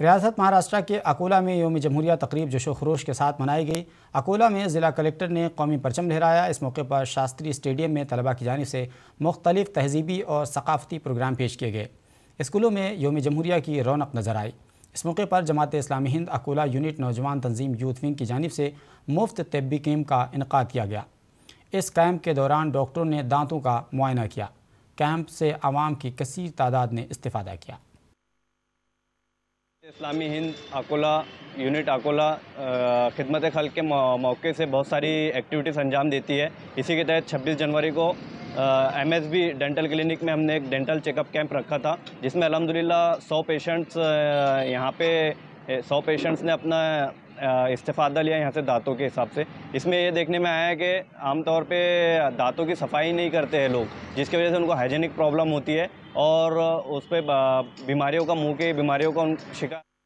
रियासत महाराष्ट्र के अकोला में योम जमहूरिया तकरीब जोशो खरोश के साथ मनाई गई अकोला में ज़िला कलेक्टर ने कौमी परचम लहराया इस मौके पर शास्त्री स्टेडियम में तलबा की जानब से मुख्तलिफ तहजीबी और सकाफती प्रोग्राम पेश किए गए स्कूलों में योम जमहूरिया की रौनक नजर आई इस मौके पर जमात इस्लामी हिंद अकोला यूनिट नौजवान तंजीम यूथ विंग की जानब से मुफ्त तबी कैम्प का इनका किया गया इस कैम्प के दौरान डॉक्टरों ने दांतों का मुआयना किया कैंप से आवाम की कसर तादाद ने इस्ता किया इस्लामी हिंद अकोला यूनिट अकोला खिदमत खल के मौके से बहुत सारी एक्टिविटीज़ अंजाम देती है इसी के तहत 26 जनवरी को M S B dental clinic में हमने एक डेंटल चेकअप कैंप रखा था जिसमें अलहमदिल्ला सौ पेशेंट्स यहाँ पे सौ पेशेंट्स ने अपना इस्तीफ़ा लिया यहाँ से दांतों के हिसाब से इसमें ये देखने में आया है कि आमतौर पे दांतों की सफाई नहीं करते हैं लोग जिसकी वजह से उनको हाइजीनिक प्रॉब्लम होती है और उस पर बीमारियों का मुँह के बीमारियों का उन शिकार